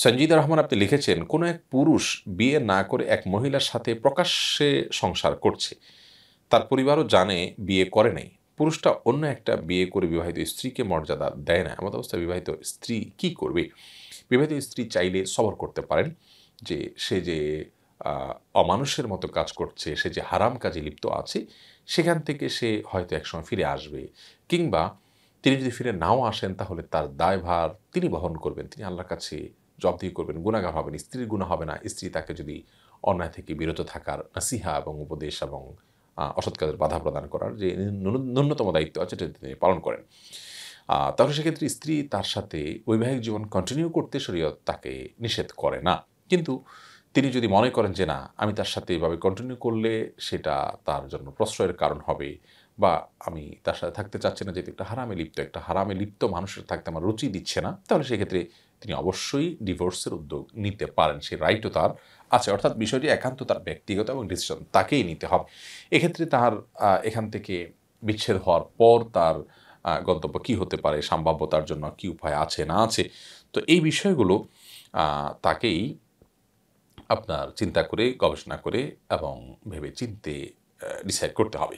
সঞ্জিদা রহমান আপনি লিখেছেন কোনো এক পুরুষ বিয়ে না করে এক মহিলার সাথে প্রকাশ্যে সংসার করছে তার পরিবারও জানে বিয়ে করে নাই পুরুষটা অন্য একটা বিয়ে করে বিবাহিত স্ত্রীকে মর্যাদা দেয় না এমন অবস্থায় বিবাহিত স্ত্রী কি করবে বিবাহিত স্ত্রী চাইলে সবর করতে পারেন যে সে যে অমানুষের মতো কাজ করছে সে যে হারাম কাজে লিপ্ত আছে সেখান থেকে সে হয়তো একসময় ফিরে আসবে কিংবা তিনি যদি ফিরে নাও আসেন তাহলে তার দায়ভার তিনি বহন করবেন তিনি আল্লাহর কাছে জব্দি করবেন গুণাগার হবেন স্ত্রীর গুণা হবে না স্ত্রী তাকে যদি অন্যায় থেকে বিরত থাকার নাসিহা এবং উপদেশ এবং অসৎ কাজের বাধা প্রদান করার যে ন্যূনতম দায়িত্ব আছে সেটা তিনি পালন করেন তাহলে সেক্ষেত্রে স্ত্রী তার সাথে বৈবাহিক জীবন কন্টিনিউ করতে শরীয়ত তাকে নিষেধ করে না কিন্তু তিনি যদি মনে করেন যে না আমি তার সাথে এভাবে কন্টিনিউ করলে সেটা তার জন্য প্রশ্রয়ের কারণ হবে বা আমি তার সাথে থাকতে চাচ্ছি না যেহেতু একটা হারামে লিপ্ত একটা হারামে লিপ্ত মানুষের থাকতে আমার রুচি দিচ্ছে না তাহলে সেক্ষেত্রে তিনি অবশ্যই ডিভোর্সের উদ্যোগ নিতে পারেন সেই রাইটও তার আছে অর্থাৎ বিষয়টি একান্ত তার ব্যক্তিগত এবং ডিসিশন তাকেই নিতে হবে এক্ষেত্রে তার এখান থেকে বিচ্ছেদ হওয়ার পর তার গন্তব্য কী হতে পারে সম্ভাব্যতার জন্য কী উপায় আছে না আছে তো এই বিষয়গুলো তাকেই আপনার চিন্তা করে গবেষণা করে এবং ভেবে চিনতে ডিসাইড করতে হবে